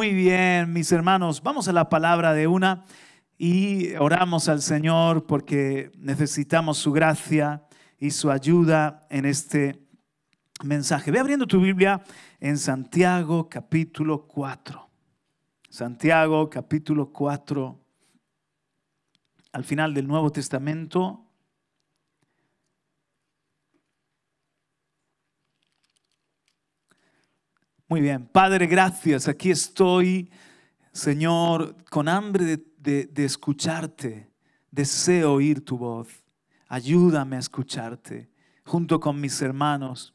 Muy bien, mis hermanos, vamos a la palabra de una y oramos al Señor porque necesitamos su gracia y su ayuda en este mensaje. Ve abriendo tu Biblia en Santiago capítulo 4. Santiago capítulo 4, al final del Nuevo Testamento, Muy bien, Padre, gracias. Aquí estoy, Señor, con hambre de, escucharte. Deseo oír tu voz. Ayúdame a escucharte junto con mis hermanos,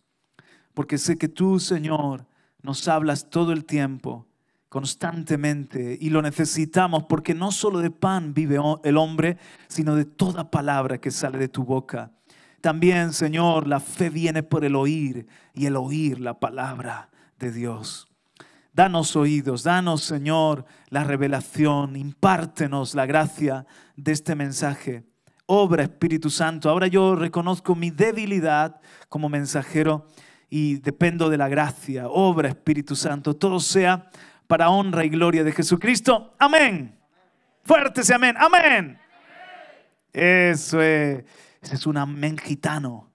porque sé que tú, Señor, nos hablas todo el tiempo, constantemente, y lo necesitamos, porque no solo de pan vive el hombre, sino de toda palabra que sale de tu boca. También, Señor, la fe viene por el oír y el oír la palabra de Dios. Danos oídos, danos Señor la revelación, impártenos la gracia de este mensaje. Obra Espíritu Santo. Ahora yo reconozco mi debilidad como mensajero y dependo de la gracia. Obra Espíritu Santo. Todo sea para honra y gloria de Jesucristo. Amén. Fuerte amén. Amén. Eso es. Ese es un amén gitano.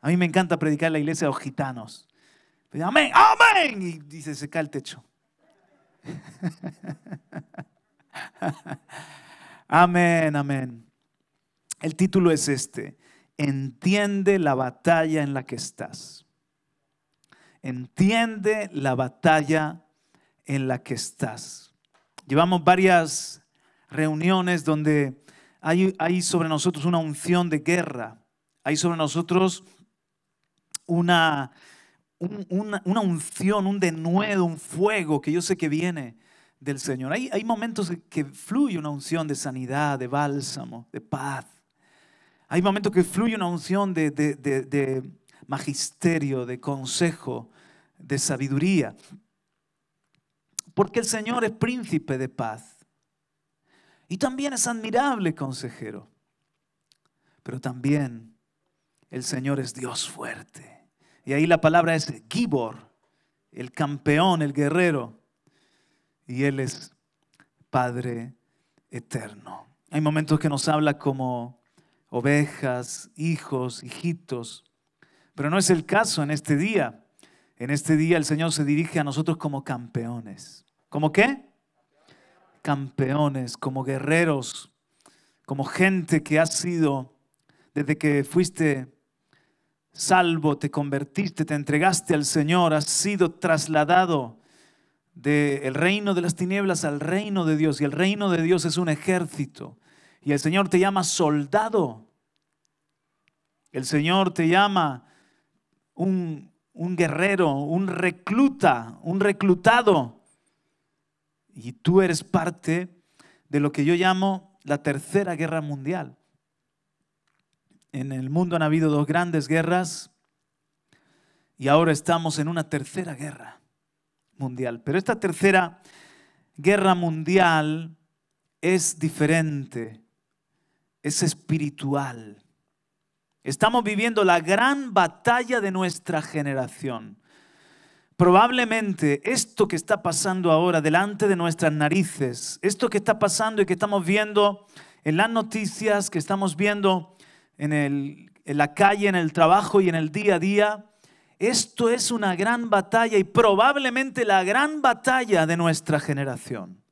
A mí me encanta predicar en la iglesia a los gitanos amén, amén. Y dice, se cae el techo. amén, amén. El título es este. Entiende la batalla en la que estás. Entiende la batalla en la que estás. Llevamos varias reuniones donde hay, hay sobre nosotros una unción de guerra. Hay sobre nosotros una una, unción, un denuedo, un fuego que yo sé que viene del Señor. Hay, momentos que fluye una unción de sanidad, de bálsamo, de paz. Hay momentos que fluye una unción de magisterio, de consejo, de sabiduría. Porque el Señor es príncipe de paz. Y también es admirable consejero. Pero también el Señor es Dios fuerte. Y ahí la palabra es Gibor, el campeón, el guerrero. Y Él es Padre eterno. Hay momentos que nos habla como ovejas, hijos, hijitos, pero no es el caso en este día. En este día el Señor se dirige a nosotros como campeones. ¿Como qué? Campeones, como guerreros, como gente que ha sido, desde que fuiste salvo, te convertiste, te entregaste al Señor, has sido trasladado del reino de las tinieblas al reino de Dios. Y el reino de Dios es un ejército. Y el Señor te llama soldado. El Señor te llama un, un guerrero, un recluta, un reclutado. Y tú eres parte de lo que yo llamo la tercera guerra mundial en el mundo han habido dos grandes guerras y ahora estamos en una tercera guerra mundial. Pero esta tercera guerra mundial es diferente, es espiritual. Estamos viviendo la gran batalla de nuestra generación. Probablemente esto que está pasando ahora delante de nuestras narices, esto que está pasando y que estamos viendo en las noticias, que estamos viendo en, la calle, en el trabajo y en el día a día. Esto es una gran batalla y probablemente la gran batalla de nuestra generación.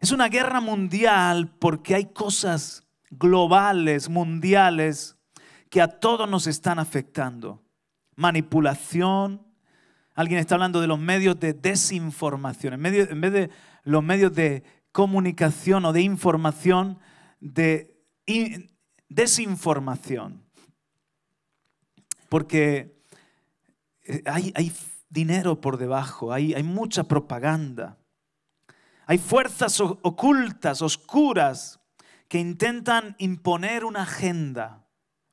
Es una guerra mundial porque hay cosas globales, mundiales, que a todos nos están afectando. Manipulación. Alguien está hablando de los medios de desinformación. En, en vez de los medios de comunicación o de información, de y desinformación. Porque eh, hay, dinero por debajo, hay, hay, mucha propaganda, hay fuerzas ocultas, oscuras, que intentan imponer una agenda,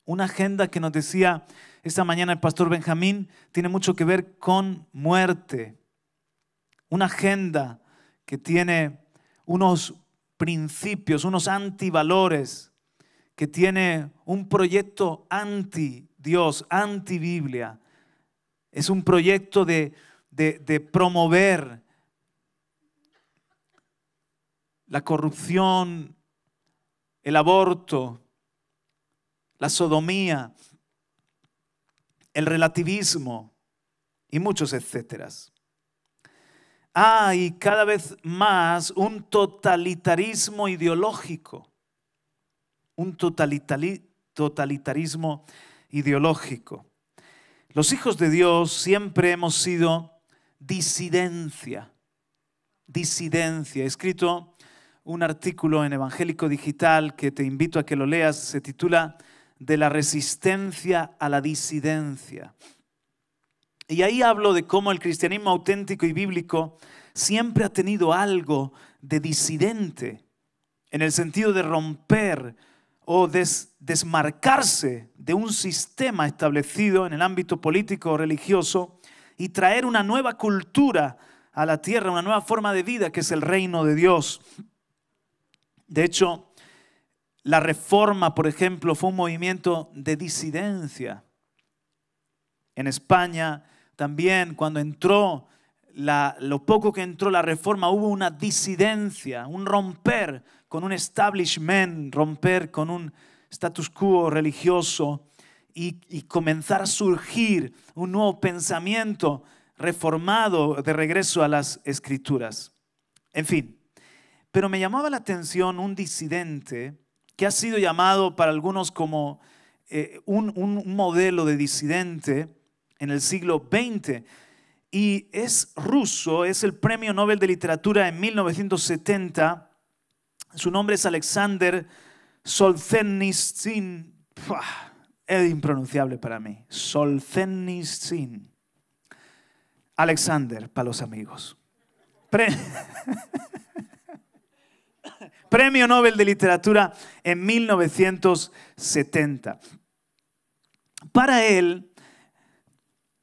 una agenda que nos decía esta mañana el pastor Benjamín, tiene mucho que ver con muerte, una agenda que tiene unos principios, unos antivalores que tiene un proyecto anti Dios, anti Biblia. Es un proyecto de, promover la corrupción, el aborto, la sodomía, el relativismo y muchos etcéteras. Hay ah, cada vez más un totalitarismo ideológico un totalitarismo ideológico. Los hijos de Dios siempre hemos sido disidencia, disidencia. He escrito un artículo en Evangélico Digital que te invito a que lo leas, se titula De la resistencia a la disidencia. Y ahí hablo de cómo el cristianismo auténtico y bíblico siempre ha tenido algo de disidente, en el sentido de romper o desmarcarse de un sistema establecido en el ámbito político o religioso y traer una nueva cultura a la tierra, una nueva forma de vida que es el reino de Dios. De hecho, la reforma, por ejemplo, fue un movimiento de disidencia. En España también, cuando entró, la, lo poco que entró la reforma, hubo una disidencia, un romper con un establishment, romper con un status quo religioso y, comenzar a surgir un nuevo pensamiento reformado de regreso a las escrituras. En fin, pero me llamaba la atención un disidente que ha sido llamado para algunos como eh, un, un, modelo de disidente en el siglo XX. Y es ruso, es el Premio Nobel de Literatura en 1970 su nombre es Alexander Solzhenitsyn. Es impronunciable para mí. Solzhenitsyn. Alexander, para los amigos. Premio Nobel de Literatura en 1970. Para él,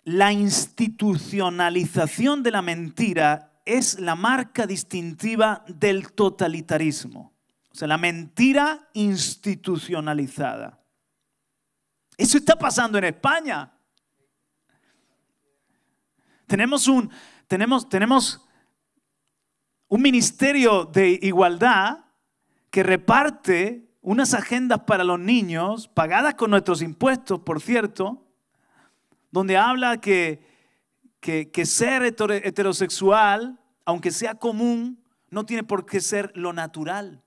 la institucionalización de la mentira es la marca distintiva del totalitarismo, o sea, la mentira institucionalizada. Eso está pasando en España. Tenemos un, tenemos, tenemos un ministerio de igualdad que reparte unas agendas para los niños, pagadas con nuestros impuestos, por cierto, donde habla que que, ser heterosexual, aunque sea común, no tiene por qué ser lo natural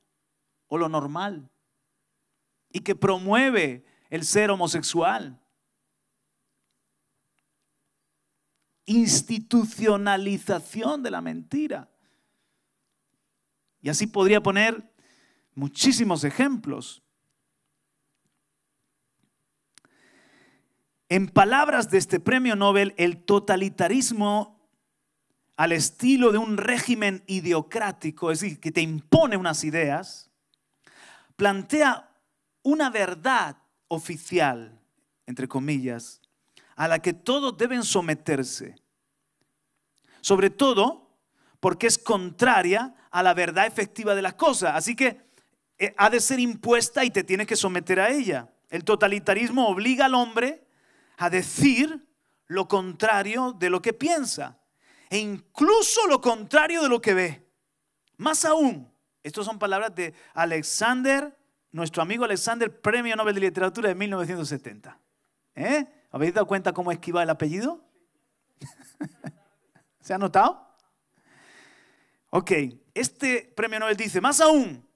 o lo normal. Y que promueve el ser homosexual. Institucionalización de la mentira. Y así podría poner muchísimos ejemplos. En palabras de este premio Nobel, el totalitarismo al estilo de un régimen ideocrático, es decir, que te impone unas ideas, plantea una verdad oficial, entre comillas, a la que todos deben someterse. Sobre todo porque es contraria a la verdad efectiva de las cosas. Así que eh, ha de ser impuesta y te tienes que someter a ella. El totalitarismo obliga al hombre a decir lo contrario de lo que piensa e incluso lo contrario de lo que ve. Más aún, estas son palabras de Alexander, nuestro amigo Alexander, Premio Nobel de Literatura de 1970. ¿Eh? ¿Habéis dado cuenta cómo esquiva el apellido? ¿Se ha notado? Ok, este premio Nobel dice, más aún,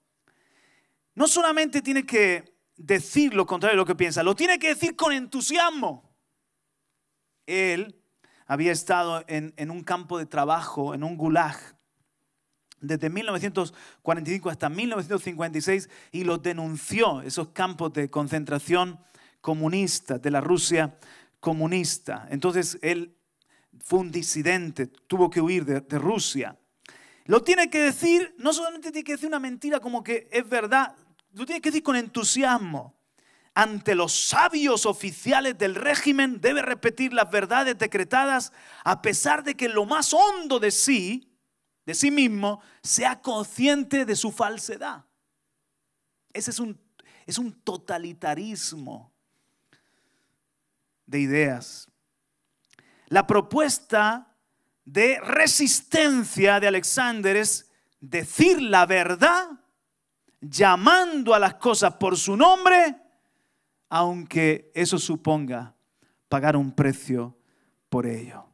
no solamente tiene que decir lo contrario de lo que piensa, lo tiene que decir con entusiasmo. Él había estado en, un campo de trabajo, en un gulag, desde 1945 hasta 1956 y lo denunció, esos campos de concentración comunista, de la Rusia comunista. Entonces él fue un disidente, tuvo que huir de, Rusia. Lo tiene que decir, no solamente tiene que decir una mentira como que es verdad, lo tiene que decir con entusiasmo ante los sabios oficiales del régimen, debe repetir las verdades decretadas, a pesar de que lo más hondo de sí, de sí mismo, sea consciente de su falsedad. Ese es un, es un totalitarismo de ideas. La propuesta de resistencia de Alexander es decir la verdad, llamando a las cosas por su nombre aunque eso suponga pagar un precio por ello.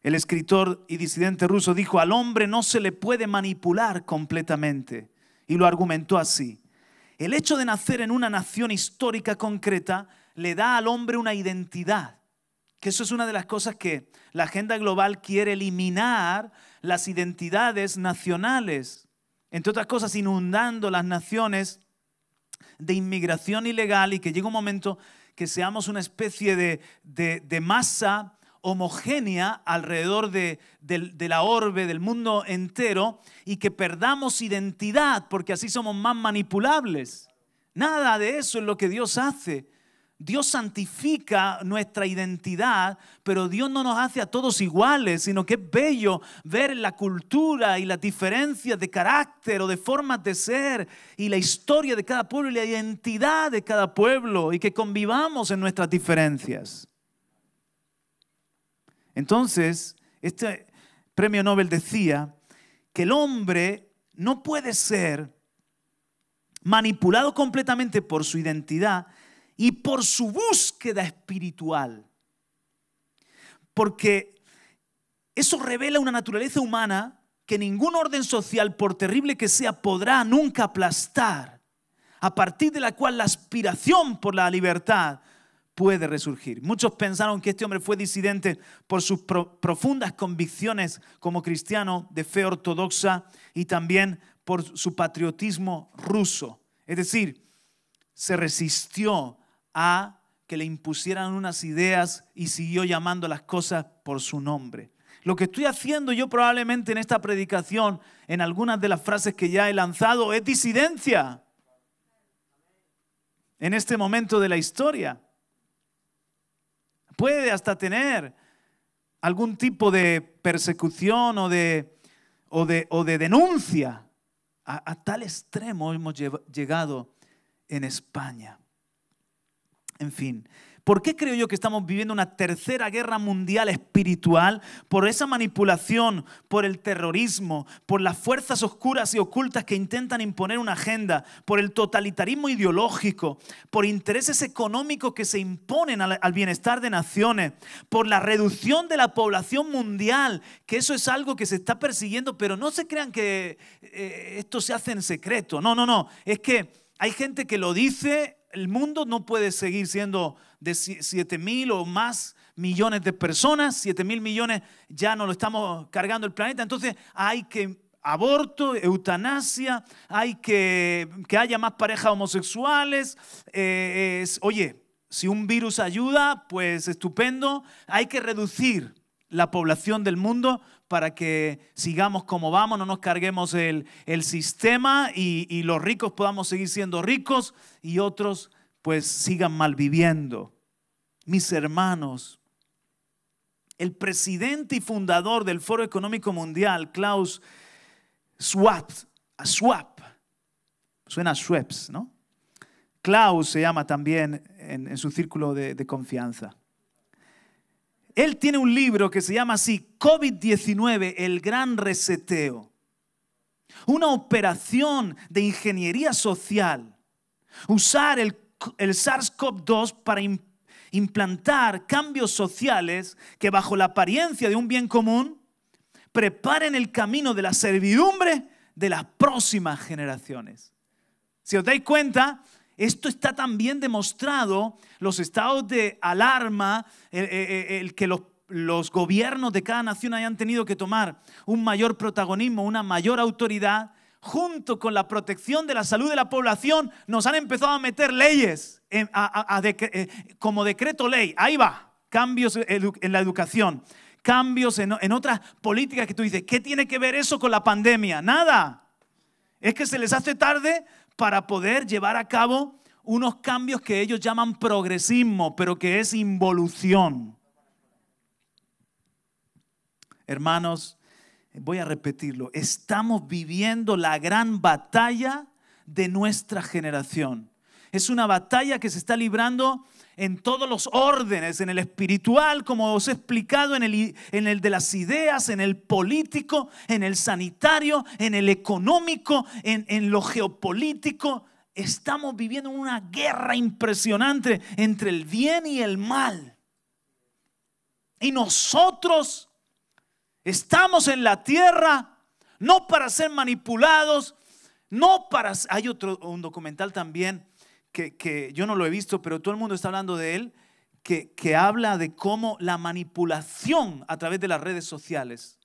El escritor y disidente ruso dijo, al hombre no se le puede manipular completamente. Y lo argumentó así. El hecho de nacer en una nación histórica concreta le da al hombre una identidad. Que eso es una de las cosas que la agenda global quiere eliminar, las identidades nacionales. Entre otras cosas, inundando las naciones de inmigración ilegal y que llegue un momento que seamos una especie de, de, masa homogénea alrededor de, de, la orbe, del mundo entero, y que perdamos identidad, porque así somos más manipulables. Nada de eso es lo que Dios hace. Dios santifica nuestra identidad, pero Dios no nos hace a todos iguales, sino que es bello ver la cultura y las diferencias de carácter o de formas de ser y la historia de cada pueblo y la identidad de cada pueblo y que convivamos en nuestras diferencias. Entonces, este premio Nobel decía que el hombre no puede ser manipulado completamente por su identidad, y por su búsqueda espiritual. Porque eso revela una naturaleza humana que ningún orden social, por terrible que sea, podrá nunca aplastar, a partir de la cual la aspiración por la libertad puede resurgir. Muchos pensaron que este hombre fue disidente por sus profundas convicciones como cristiano de fe ortodoxa y también por su patriotismo ruso. Es decir, se resistió a que le impusieran unas ideas y siguió llamando las cosas por su nombre. Lo que estoy haciendo yo probablemente en esta predicación, en algunas de las frases que ya he lanzado, es disidencia en este momento de la historia. Puede hasta tener algún tipo de persecución o de, denuncia. a tal extremo hemos llegado en España. En fin, ¿por qué creo yo que estamos viviendo una tercera guerra mundial espiritual? Por esa manipulación, por el terrorismo, por las fuerzas oscuras y ocultas que intentan imponer una agenda, por el totalitarismo ideológico, por intereses económicos que se imponen al, bienestar de naciones, por la reducción de la población mundial, que eso es algo que se está persiguiendo, pero no se crean que eh, esto se hace en secreto. No, no, no. Es que hay gente que lo dice el mundo no puede seguir siendo de 7 mil o más millones de personas, 7 mil millones ya no lo estamos cargando el planeta, entonces hay que aborto, eutanasia, hay que que haya más parejas homosexuales, eh, oye, si un virus ayuda, pues estupendo, hay que reducir la población del mundo para que sigamos como vamos, no nos carguemos el, sistema y, los ricos podamos seguir siendo ricos y otros pues sigan malviviendo. Mis hermanos, el presidente y fundador del Foro Económico Mundial, Klaus Schwab, suena a Schweppes, ¿no? Klaus se llama también en, su círculo de confianza. Él tiene un libro que se llama así, COVID-19, el gran reseteo. Una operación de ingeniería social. Usar el, SARS-CoV-2 para implantar cambios sociales que bajo la apariencia de un bien común preparen el camino de la servidumbre de las próximas generaciones. Si os dais cuenta, esto está también demostrado, los estados de alarma, el, que los, gobiernos de cada nación hayan tenido que tomar un mayor protagonismo, una mayor autoridad, junto con la protección de la salud de la población, nos han empezado a meter leyes eh, como decreto ley. Ahí va, cambios en la educación, cambios en, en otras políticas que tú dices, ¿qué tiene que ver eso con la pandemia? Nada. Es que se les hace tarde para poder llevar a cabo unos cambios que ellos llaman progresismo, pero que es involución. Hermanos, voy a repetirlo, estamos viviendo la gran batalla de nuestra generación. Es una batalla que se está librando en todos los órdenes, en el espiritual, como os he explicado, en el, de las ideas, en el político, en el sanitario, en el económico, en, lo geopolítico. Estamos viviendo una guerra impresionante entre el bien y el mal. Y nosotros estamos en la tierra no para ser manipulados, no para... Hay otro un documental también que, yo no lo he visto, pero todo el mundo está hablando de él, que, habla de cómo la manipulación a través de las redes sociales.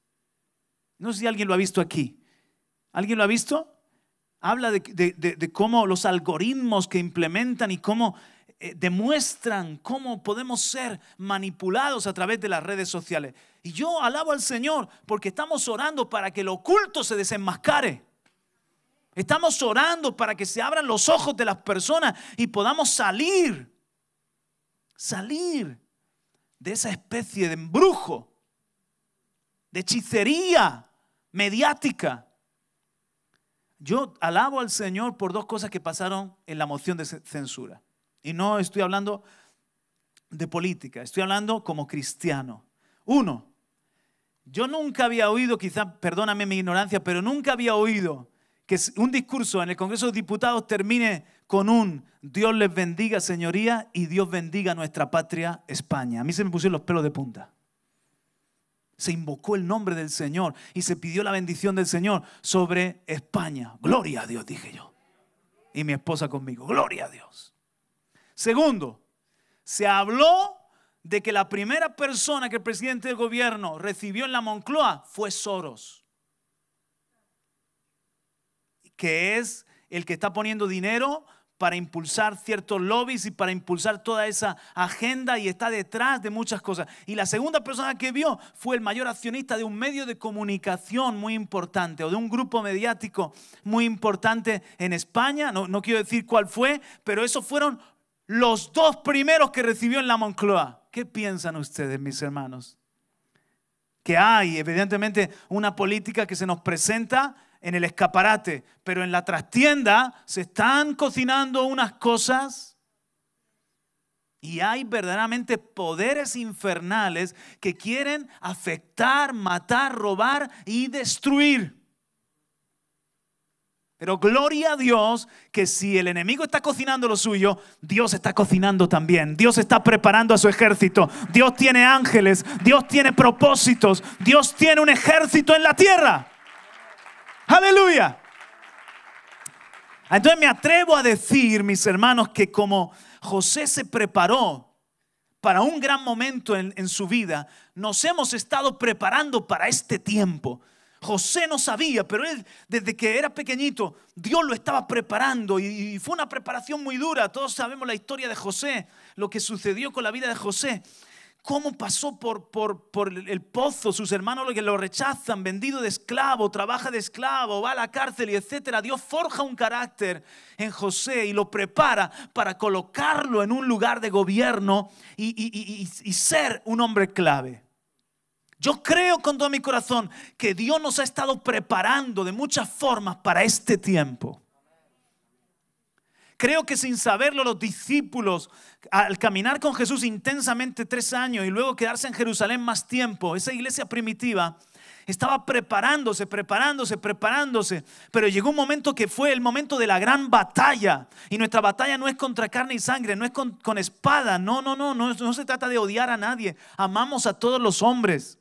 No sé si alguien lo ha visto aquí. ¿Alguien lo ha visto? Habla de, cómo los algoritmos que implementan y cómo eh, demuestran cómo podemos ser manipulados a través de las redes sociales. Y yo alabo al Señor porque estamos orando para que lo oculto se desenmascare. Estamos orando para que se abran los ojos de las personas y podamos salir, salir de esa especie de embrujo, de hechicería mediática. Yo alabo al Señor por dos cosas que pasaron en la moción de censura. Y no estoy hablando de política, estoy hablando como cristiano. Uno, yo nunca había oído, quizá, perdóname mi ignorancia, pero nunca había oído que un discurso en el Congreso de Diputados termine con un Dios les bendiga, señoría, y Dios bendiga nuestra patria España. A mí se me pusieron los pelos de punta. Se invocó el nombre del Señor y se pidió la bendición del Señor sobre España. Gloria a Dios, dije yo. Y mi esposa conmigo, gloria a Dios. Segundo, se habló de que la primera persona que el presidente del gobierno recibió en la Moncloa fue Soros que es el que está poniendo dinero para impulsar ciertos lobbies y para impulsar toda esa agenda y está detrás de muchas cosas. Y la segunda persona que vio fue el mayor accionista de un medio de comunicación muy importante o de un grupo mediático muy importante en España. No, quiero decir cuál fue, pero esos fueron los dos primeros que recibió en la Moncloa. ¿Qué piensan ustedes, mis hermanos? Que hay, evidentemente, una política que se nos presenta en el escaparate, pero en la trastienda se están cocinando unas cosas. Y hay verdaderamente poderes infernales que quieren afectar, matar, robar y destruir. Pero gloria a Dios que si el enemigo está cocinando lo suyo, Dios está cocinando también. Dios está preparando a su ejército. Dios tiene ángeles, Dios tiene propósitos, Dios tiene un ejército en la tierra. Aleluya. Entonces me atrevo a decir, mis hermanos, que como José se preparó para un gran momento en, su vida, nos hemos estado preparando para este tiempo. José no sabía, pero él desde que era pequeñito, Dios lo estaba preparando y, y fue una preparación muy dura. Todos sabemos la historia de José, lo que sucedió con la vida de José cómo pasó por, el pozo, sus hermanos los que lo rechazan, vendido de esclavo, trabaja de esclavo, va a la cárcel y etcétera. Dios forja un carácter en José y lo prepara para colocarlo en un lugar de gobierno y, y ser un hombre clave. Yo creo con todo mi corazón que Dios nos ha estado preparando de muchas formas para este tiempo. Creo que sin saberlo los discípulos, al caminar con Jesús intensamente tres años y luego quedarse en Jerusalén más tiempo, esa iglesia primitiva estaba preparándose, preparándose, preparándose. Pero llegó un momento que fue el momento de la gran batalla. Y nuestra batalla no es contra carne y sangre, no es con, espada. No, no, no, no, no se trata de odiar a nadie. Amamos a todos los hombres.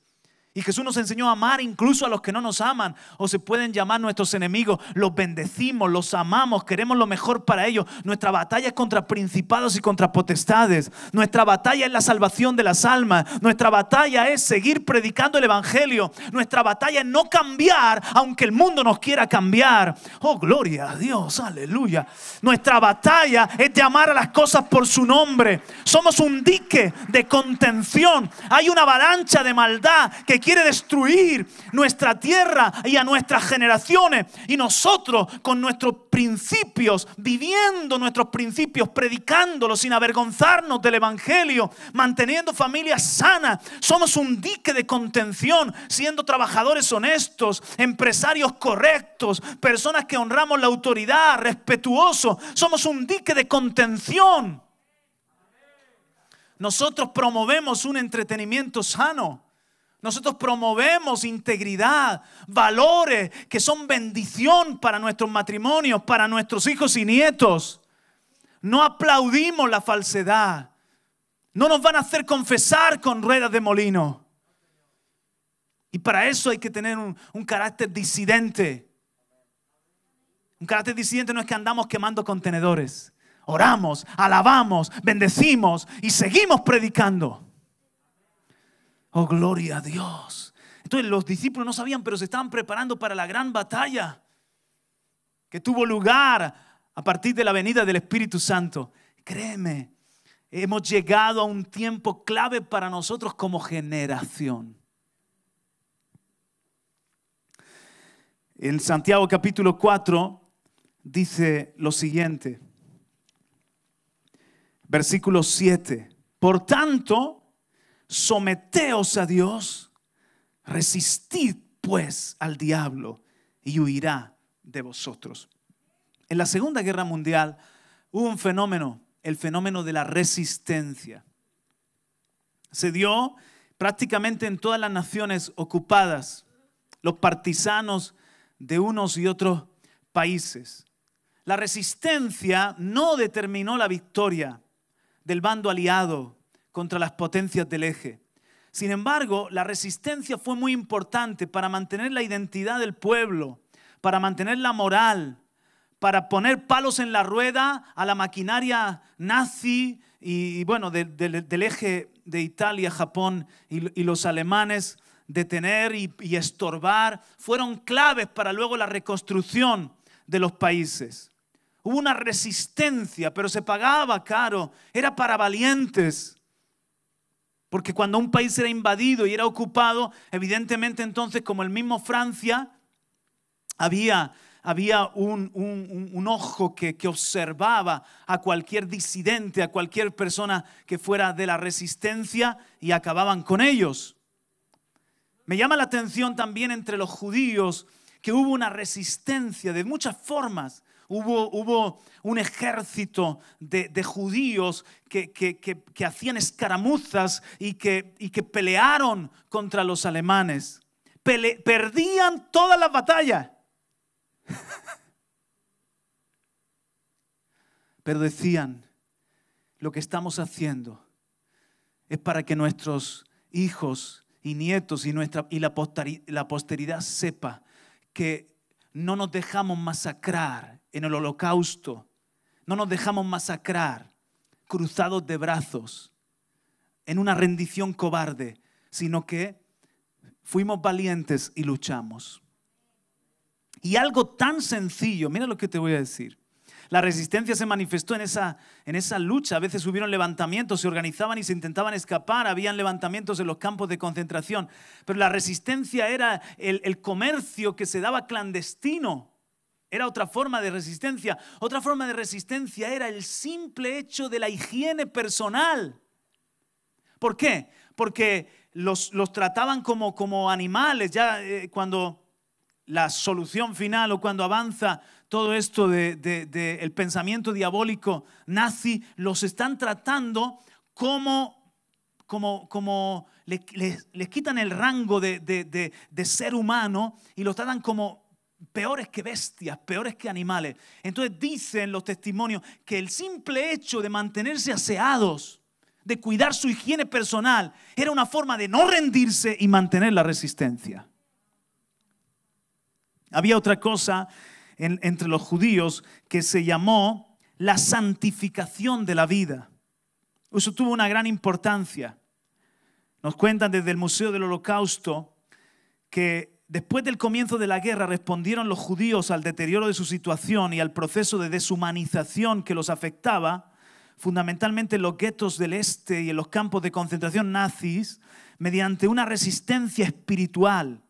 Y Jesús nos enseñó a amar incluso a los que no nos aman o se pueden llamar nuestros enemigos. Los bendecimos, los amamos, queremos lo mejor para ellos. Nuestra batalla es contra principados y contra potestades. Nuestra batalla es la salvación de las almas. Nuestra batalla es seguir predicando el Evangelio. Nuestra batalla es no cambiar aunque el mundo nos quiera cambiar. Oh, gloria a Dios, aleluya. Nuestra batalla es llamar a las cosas por su nombre. Somos un dique de contención. Hay una avalancha de maldad que quiere destruir nuestra tierra y a nuestras generaciones. Y nosotros con nuestros principios, viviendo nuestros principios, predicándolos sin avergonzarnos del Evangelio, manteniendo familias sanas, somos un dique de contención, siendo trabajadores honestos, empresarios correctos, personas que honramos la autoridad, respetuosos, somos un dique de contención. Nosotros promovemos un entretenimiento sano. Nosotros promovemos integridad, valores que son bendición para nuestros matrimonios, para nuestros hijos y nietos. No aplaudimos la falsedad. No nos van a hacer confesar con ruedas de molino. Y para eso hay que tener un, carácter disidente. Un carácter disidente no es que andamos quemando contenedores. Oramos, alabamos, bendecimos y seguimos predicando. Oh, gloria a Dios. Entonces los discípulos no sabían, pero se estaban preparando para la gran batalla que tuvo lugar a partir de la venida del Espíritu Santo. Créeme, hemos llegado a un tiempo clave para nosotros como generación. En Santiago capítulo 4 dice lo siguiente, versículo 7. Por tanto, someteos a Dios, resistid pues al diablo y huirá de vosotros. En la Segunda Guerra Mundial hubo un fenómeno, el fenómeno de la resistencia. Se dio prácticamente en todas las naciones ocupadas, los partisanos de unos y otros países. La resistencia no determinó la victoria del bando aliado contra las potencias del eje. Sin embargo, la resistencia fue muy importante para mantener la identidad del pueblo, para mantener la moral, para poner palos en la rueda a la maquinaria nazi y, bueno, del eje de Italia, Japón y, los alemanes, detener y estorbar, fueron claves para luego la reconstrucción de los países. Hubo una resistencia, pero se pagaba caro, era para valientes. Porque cuando un país era invadido y era ocupado, evidentemente entonces, como el mismo Francia, había, había un, ojo que, que, observaba a cualquier disidente, a cualquier persona que fuera de la resistencia y acababan con ellos. Me llama la atención también entre los judíos que hubo una resistencia de muchas formas. Hubo, un ejército de, judíos que, hacían escaramuzas y que, y que pelearon contra los alemanes. perdían todas las batallas. Pero decían, lo que estamos haciendo es para que nuestros hijos y nietos y, nuestra, y la, la posteridad sepa que no nos dejamos masacrar en el holocausto, no nos dejamos masacrar cruzados de brazos en una rendición cobarde, sino que fuimos valientes y luchamos. Y algo tan sencillo, mira lo que te voy a decir. La resistencia se manifestó en esa, en esa lucha. A veces hubieron levantamientos, se organizaban y se intentaban escapar. Habían levantamientos en los campos de concentración. Pero la resistencia era el, comercio que se daba clandestino. Era otra forma de resistencia. Otra forma de resistencia era el simple hecho de la higiene personal. ¿Por qué? Porque los, trataban como, como, animales. Ya eh, cuando la solución final o cuando avanza todo esto del de, pensamiento diabólico nazi, los están tratando como, como, como les, quitan el rango de, de ser humano y los tratan como peores que bestias, peores que animales. Entonces dicen los testimonios que el simple hecho de mantenerse aseados, de cuidar su higiene personal, era una forma de no rendirse y mantener la resistencia. Había otra cosa entre los judíos que se llamó la santificación de la vida. Eso tuvo una gran importancia. Nos cuentan desde el Museo del Holocausto que después del comienzo de la guerra respondieron los judíos al deterioro de su situación y al proceso de deshumanización que los afectaba, fundamentalmente en los guetos del este y en los campos de concentración nazis, mediante una resistencia espiritual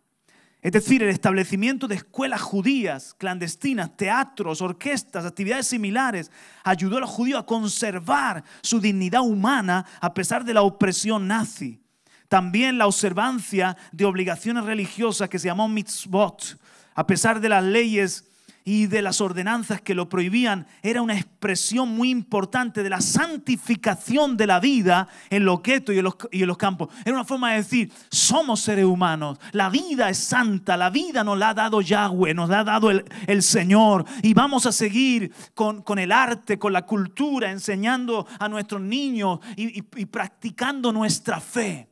es decir, el establecimiento de escuelas judías, clandestinas, teatros, orquestas, actividades similares, ayudó a los judíos a conservar su dignidad humana a pesar de la opresión nazi. También la observancia de obligaciones religiosas que se llamó mitzvot, a pesar de las leyes y de las ordenanzas que lo prohibían era una expresión muy importante de la santificación de la vida en los y, en los, campos. Era una forma de decir, somos seres humanos, la vida es santa, la vida nos la ha dado Yahweh, nos la ha dado el, Señor y vamos a seguir con, el arte, con la cultura, enseñando a nuestros niños y practicando nuestra fe.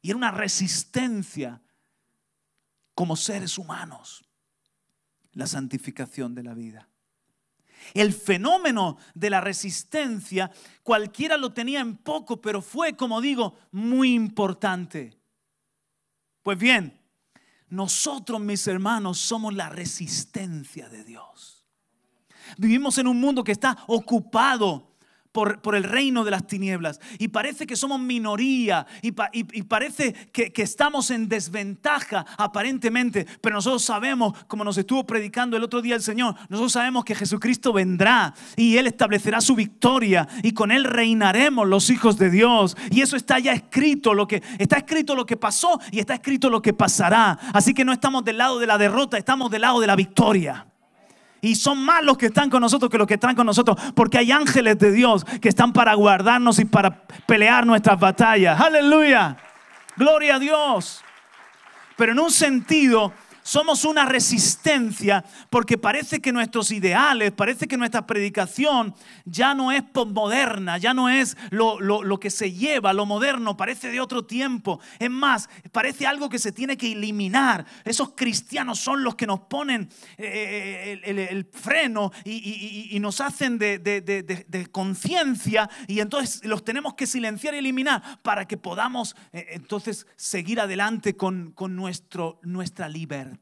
Y era una resistencia como seres humanos la santificación de la vida. El fenómeno de la resistencia, cualquiera lo tenía en poco, pero fue, como digo, muy importante. Pues bien, nosotros, mis hermanos, somos la resistencia de Dios. Vivimos en un mundo que está ocupado por, el reino de las tinieblas. Y parece que somos minoría y, parece que, estamos en desventaja aparentemente. Pero nosotros sabemos, como nos estuvo predicando el otro día el Señor, nosotros sabemos que Jesucristo vendrá y Él establecerá su victoria y con Él reinaremos los hijos de Dios. Y eso está ya escrito, lo que, está escrito lo que pasó y está escrito lo que pasará. Así que no estamos del lado de la derrota, estamos del lado de la victoria. Y son más los que están con nosotros que los que están con nosotros, porque hay ángeles de Dios que están para guardarnos y para pelear nuestras batallas. Aleluya. Gloria a Dios. Pero en un sentido, somos una resistencia porque parece que nuestros ideales, parece que nuestra predicación ya no es postmoderna, ya no es lo, que se lleva, lo moderno, parece de otro tiempo. Es más, parece algo que se tiene que eliminar. Esos cristianos son los que nos ponen eh, eh, el, freno y, nos hacen de, conciencia y entonces los tenemos que silenciar y eliminar para que podamos eh, entonces seguir adelante con, con nuestro, nuestra libertad.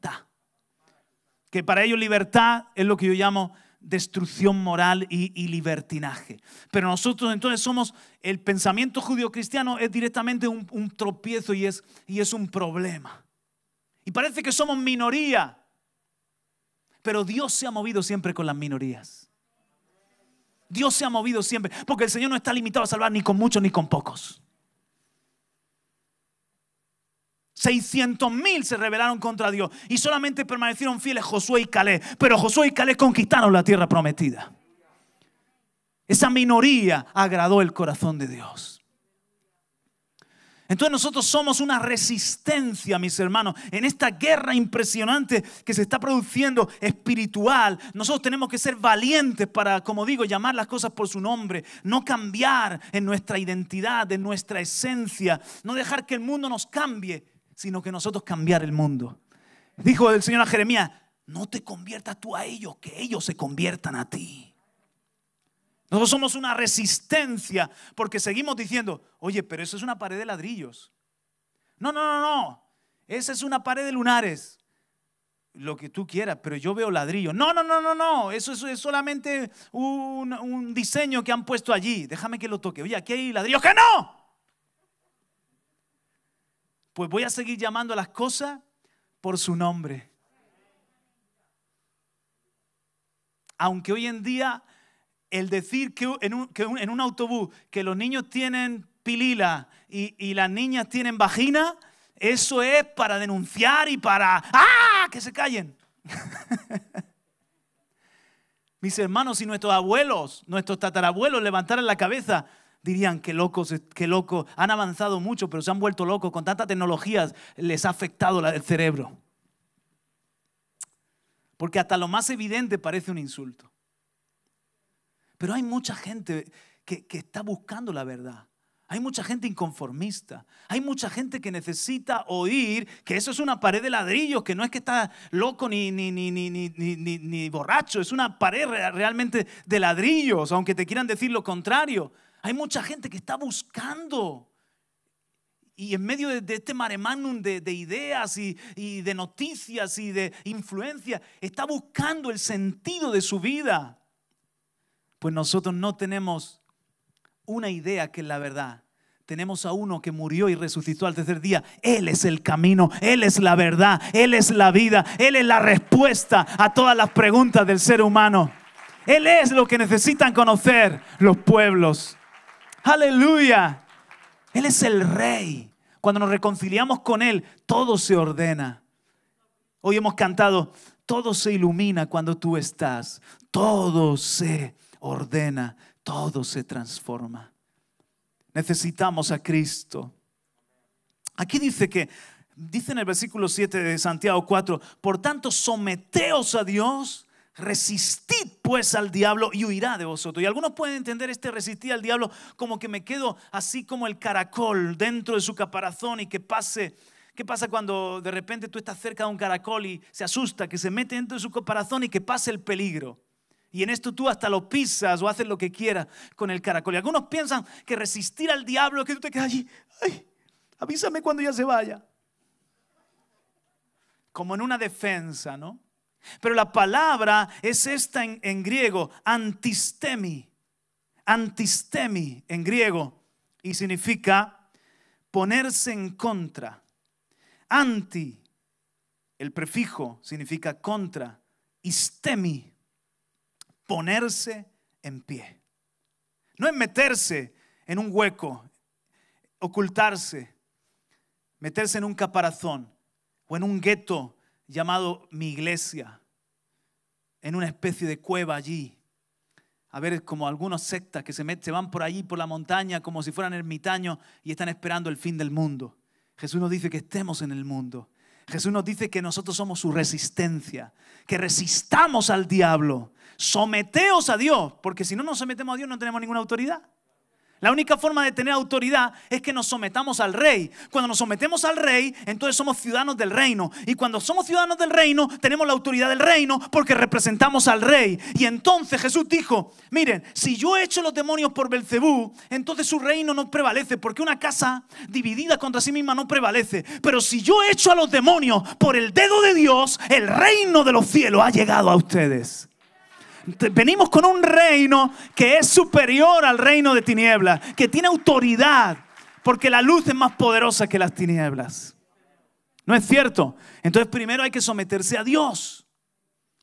Que para ellos libertad es lo que yo llamo destrucción moral y, libertinaje. Pero nosotros entonces somos, el pensamiento judío-cristiano es directamente un, un tropiezo y es, y es un problema. Y parece que somos minoría, pero Dios se ha movido siempre con las minorías. Dios se ha movido siempre, porque el Señor no está limitado a salvar ni con muchos ni con pocos. 600.000 mil se rebelaron contra Dios y solamente permanecieron fieles Josué y Calé. Pero Josué y Calé conquistaron la tierra prometida. Esa minoría agradó el corazón de Dios. Entonces nosotros somos una resistencia, mis hermanos, en esta guerra impresionante que se está produciendo espiritual. Nosotros tenemos que ser valientes para, como digo, llamar las cosas por su nombre, no cambiar en nuestra identidad, en nuestra esencia, no dejar que el mundo nos cambie, sino que nosotros cambiar el mundo. Dijo el Señor a Jeremías, no te conviertas tú a ellos, que ellos se conviertan a ti. Nosotros somos una resistencia porque seguimos diciendo, oye, pero eso es una pared de ladrillos. No, no, no, no. Esa es una pared de lunares. Lo que tú quieras, pero yo veo ladrillos. No, no, no, no, no. Eso, es solamente un, un diseño que han puesto allí. Déjame que lo toque. Oye, aquí hay ladrillos. ¡Que no! Pues voy a seguir llamando a las cosas por su nombre. Aunque hoy en día el decir que en un, autobús que los niños tienen pilila y, las niñas tienen vagina, eso es para denunciar y para ¡ah! que se callen. Mis hermanos, y nuestros abuelos, nuestros tatarabuelos levantaran la cabeza dirían que locos, que locos, han avanzado mucho, pero se han vuelto locos, con tanta tecnologías les ha afectado el cerebro. Porque hasta lo más evidente parece un insulto. Pero hay mucha gente que, está buscando la verdad. Hay mucha gente inconformista. Hay mucha gente que necesita oír que eso es una pared de ladrillos, que no es que está loco ni, ni, ni, ni borracho, es una pared realmente de ladrillos, aunque te quieran decir lo contrario. Hay mucha gente que está buscando. Y en medio de, este mare de, ideas y, y, de noticias y de influencia, está buscando el sentido de su vida. Pues nosotros no tenemos una idea que es la verdad. Tenemos a uno que murió y resucitó al tercer día. Él es el camino, Él es la verdad, Él es la vida, Él es la respuesta a todas las preguntas del ser humano. Él es lo que necesitan conocer los pueblos. Aleluya. Él es el rey. Cuando nos reconciliamos con Él, todo se ordena. Hoy hemos cantado, todo se ilumina cuando tú estás. Todo se ordena, todo se transforma. Necesitamos a Cristo. Aquí dice que, dice en el versículo 7 de Santiago 4, por tanto, someteos a Dios Resistid pues al diablo y huirá de vosotros. Y algunos pueden entender este resistir al diablo como que me quedo así como el caracol dentro de su caparazón y que pase. ¿Qué pasa cuando de repente tú estás cerca de un caracol y se asusta, que se mete dentro de su caparazón y que pase el peligro? Y en esto tú hasta lo pisas o haces lo que quieras con el caracol. Y algunos piensan que resistir al diablo es que tú te quedas allí. Ay, avísame cuando ya se vaya. Como en una defensa, ¿no? Pero la palabra es esta en, griego, antistemi. Antistemi en griego y significa ponerse en contra. Anti, el prefijo significa contra. Istemi, ponerse en pie. No es meterse en un hueco, ocultarse, meterse en un caparazón o en un gueto llamado mi iglesia, en una especie de cueva allí. A ver, como algunos sectas que se, van por allí, por la montaña, como si fueran ermitaños y están esperando el fin del mundo. Jesús nos dice que estemos en el mundo. Jesús nos dice que nosotros somos su resistencia, que resistamos al diablo. Someteos a Dios, porque si no nos sometemos a Dios no tenemos ninguna autoridad. La única forma de tener autoridad es que nos sometamos al rey. Cuando nos sometemos al rey, entonces somos ciudadanos del reino. Y cuando somos ciudadanos del reino, tenemos la autoridad del reino porque representamos al rey. Y entonces Jesús dijo, miren, si yo he hecho los demonios por Belcebú, entonces su reino no prevalece, porque una casa dividida contra sí misma no prevalece. Pero si yo he hecho a los demonios por el dedo de Dios, el reino de los cielos ha llegado a ustedes. Venimos con un reino que es superior al reino de tinieblas, que tiene autoridad, porque la luz es más poderosa que las tinieblas. ¿No es cierto? Entonces primero hay que someterse a Dios.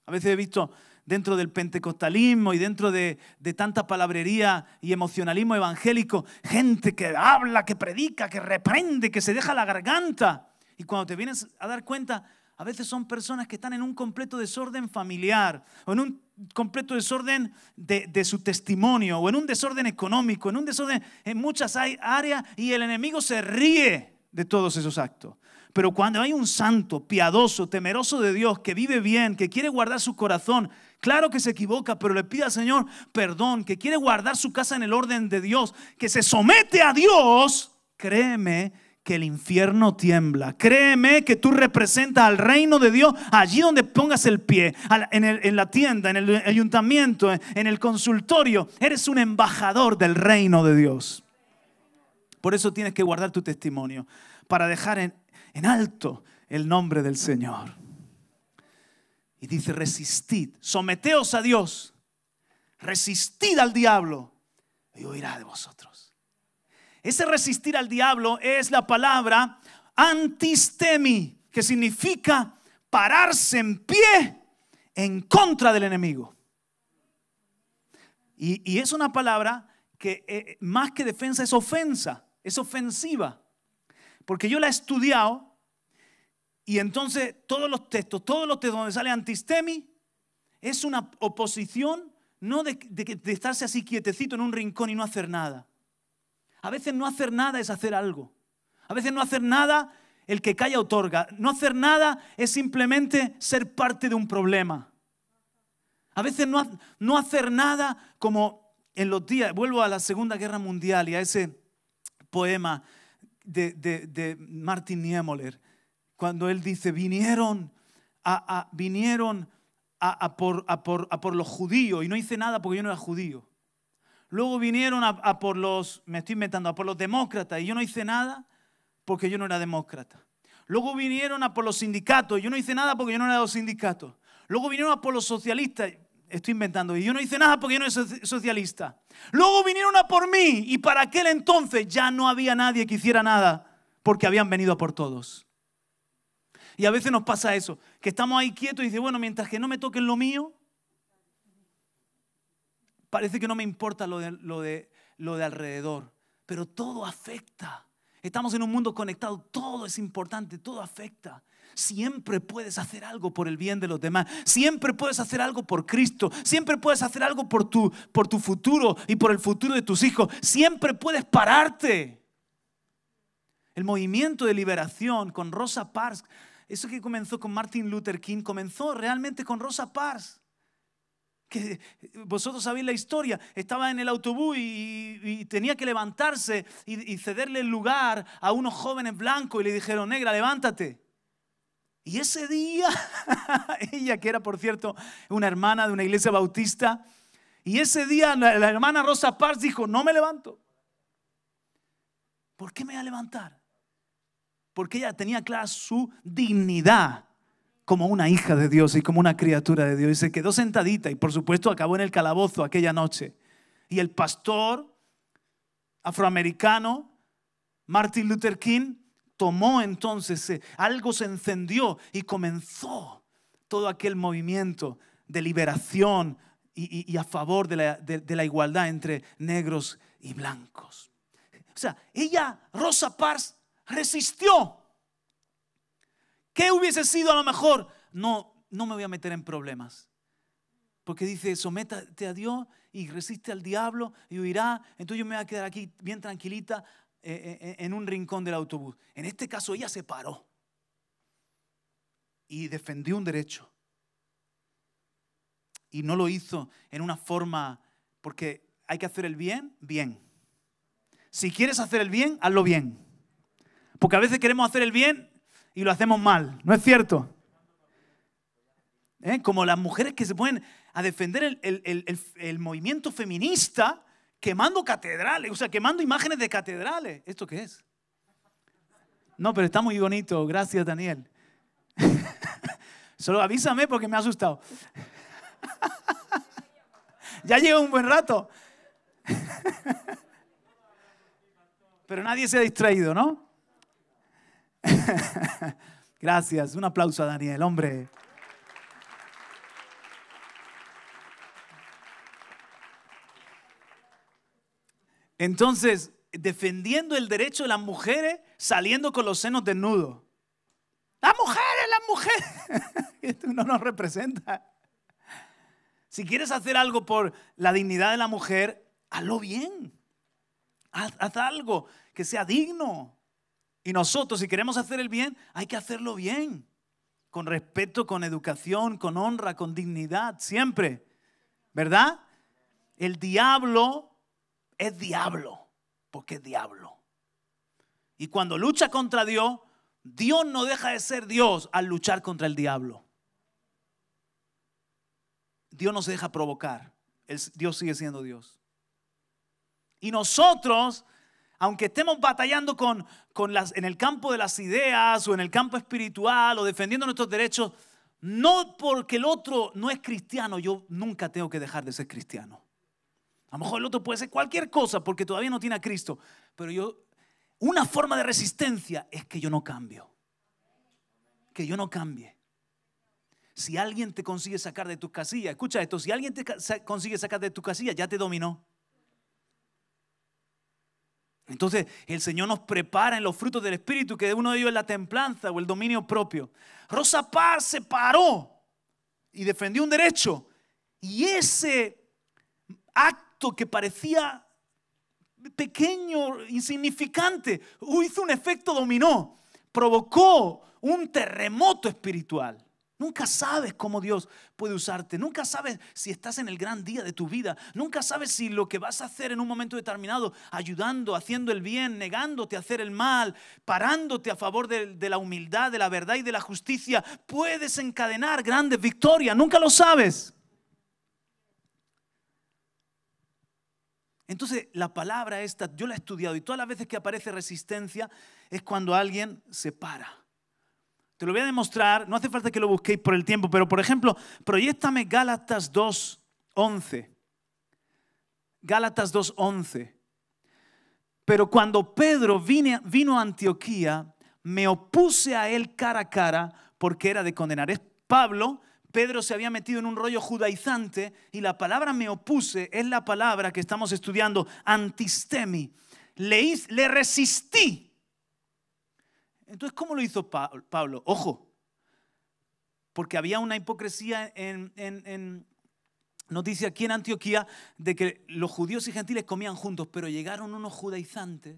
A veces he visto dentro del pentecostalismo y dentro de, tanta palabrería y emocionalismo evangélico, gente que habla, que predica, que reprende, que se deja la garganta. Y cuando te vienes a dar cuenta, a veces son personas que están en un completo desorden familiar o en un completo desorden de, su testimonio o en un desorden económico, en un desorden en muchas áreas y el enemigo se ríe de todos esos actos. Pero cuando hay un santo, piadoso, temeroso de Dios, que vive bien, que quiere guardar su corazón, claro que se equivoca, pero le pide al Señor perdón, que quiere guardar su casa en el orden de Dios, que se somete a Dios, créeme que el infierno tiembla. Créeme que tú representas al reino de Dios allí donde pongas el pie, en, la tienda, en el ayuntamiento, en el consultorio. Eres un embajador del reino de Dios. Por eso tienes que guardar tu testimonio, para dejar en, en alto el nombre del Señor. Y dice, resistid, someteos a Dios, resistid al diablo y huirá de vosotros. Ese resistir al diablo es la palabra antistemi, que significa pararse en pie en contra del enemigo. Y, es una palabra que eh, eh, más que defensa es ofensa, es ofensiva. Porque yo la he estudiado y entonces todos los textos, todos los textos donde sale antistemi, es una oposición no de estarse así quietecito en un rincón y no hacer nada a veces no hacer nada es hacer algo. A veces no hacer nada, el que calla otorga. No hacer nada es simplemente ser parte de un problema. A veces no, no hacer nada como en los días, vuelvo a la Segunda Guerra Mundial y a ese poema de, Martin Niemöller, cuando él dice, vinieron a, vinieron por, a por los judíos y no hice nada porque yo no era judío. Luego vinieron a, por los, me estoy inventando, a por los demócratas y yo no hice nada porque yo no era demócrata. Luego vinieron a por los sindicatos y yo no hice nada porque yo no era de los sindicatos. Luego vinieron a por los socialistas, estoy inventando, y yo no hice nada porque yo no era socialista. Luego vinieron a por mí y para aquel entonces ya no había nadie que hiciera nada porque habían venido a por todos. Y a veces nos pasa eso, que estamos ahí quietos y dice, bueno, mientras que no me toquen lo mío, Parece que no me importa lo de, lo de, lo de alrededor, pero todo afecta. Estamos en un mundo conectado, todo es importante, todo afecta. Siempre puedes hacer algo por el bien de los demás. Siempre puedes hacer algo por Cristo. Siempre puedes hacer algo por tu, por tu futuro y por el futuro de tus hijos. Siempre puedes pararte. El movimiento de liberación con Rosa Parks, eso que comenzó con Martin Luther King, comenzó realmente con Rosa Parks que eh, vosotros sabéis la historia, estaba en el autobús y, tenía que levantarse y, cederle el lugar a unos jóvenes blancos y le dijeron, negra, levántate. Y ese día, ella que era por cierto una hermana de una iglesia bautista, y ese día la, la hermana Rosa Parks dijo, no me levanto. ¿Por qué me voy a levantar? Porque ella tenía clara su dignidad como una hija de Dios y como una criatura de Dios. Y se quedó sentadita y por supuesto acabó en el calabozo aquella noche. Y el pastor afroamericano, Martin Luther King, tomó entonces, eh, algo se encendió y comenzó todo aquel movimiento de liberación y, a favor de la, de la igualdad entre negros y blancos. O sea, ella, Rosa Parks, resistió ¿Qué hubiese sido a lo mejor? No, no me voy a meter en problemas. Porque dice, sométate a Dios y resiste al diablo y huirá. Entonces yo me voy a quedar aquí bien tranquilita eh, eh, eh, en un rincón del autobús. En este caso ella se paró y defendió un derecho. Y no lo hizo en una forma, porque hay que hacer el bien, bien. Si quieres hacer el bien, hazlo bien. Porque a veces queremos hacer el bien y lo hacemos mal, ¿no es cierto? ¿Eh? Como las mujeres que se ponen a defender el, movimiento feminista quemando catedrales, o sea, quemando imágenes de catedrales. ¿Esto qué es? No, pero está muy bonito, gracias Daniel. Solo avísame porque me ha asustado. ya llegó un buen rato. pero nadie se ha distraído, ¿no? Gracias. Un aplauso a Daniel, hombre. Entonces, defendiendo el derecho de las mujeres saliendo con los senos desnudos. Las mujeres, las mujeres. Esto no nos representa. Si quieres hacer algo por la dignidad de la mujer, hazlo bien. Haz, haz algo que sea digno. Y nosotros, si queremos hacer el bien, hay que hacerlo bien, con respeto, con educación, con honra, con dignidad, siempre. ¿Verdad? El diablo es diablo, porque es diablo. Y cuando lucha contra Dios, Dios no deja de ser Dios al luchar contra el diablo. Dios no se deja provocar. Dios sigue siendo Dios. Y nosotros aunque estemos batallando con, las, en el campo de las ideas o en el campo espiritual o defendiendo nuestros derechos, no porque el otro no es cristiano, yo nunca tengo que dejar de ser cristiano. A lo mejor el otro puede ser cualquier cosa porque todavía no tiene a Cristo, pero yo, una forma de resistencia es que yo no cambio. Que yo no cambie. Si alguien te consigue sacar de tus casillas, escucha esto, si alguien te consigue sacar de tu casilla, ya te dominó. Entonces el Señor nos prepara en los frutos del Espíritu, que uno de ellos es la templanza o el dominio propio. Rosa Paz se paró y defendió un derecho. Y ese acto que parecía pequeño, insignificante, hizo un efecto dominó, provocó un terremoto espiritual. Nunca sabes cómo Dios puede usarte. Nunca sabes si estás en el gran día de tu vida. Nunca sabes si lo que vas a hacer en un momento determinado, ayudando, haciendo el bien, negándote a hacer el mal, parándote a favor de, la humildad, de la verdad y de la justicia, puedes encadenar grandes victorias. Nunca lo sabes. Entonces, la palabra esta, yo la he estudiado y todas las veces que aparece resistencia es cuando alguien se para te lo voy a demostrar, no hace falta que lo busquéis por el tiempo, pero por ejemplo, proyectame Gálatas 2.11. Gálatas 2.11. Pero cuando Pedro vino a Antioquía, me opuse a él cara a cara porque era de condenar. Es Pablo, Pedro se había metido en un rollo judaizante y la palabra me opuse es la palabra que estamos estudiando, antistemi. le resistí entonces, ¿cómo lo hizo Pablo? Ojo, porque había una hipocresía en, en, aquí en Antioquía de que los judíos y gentiles comían juntos, pero llegaron unos judaizantes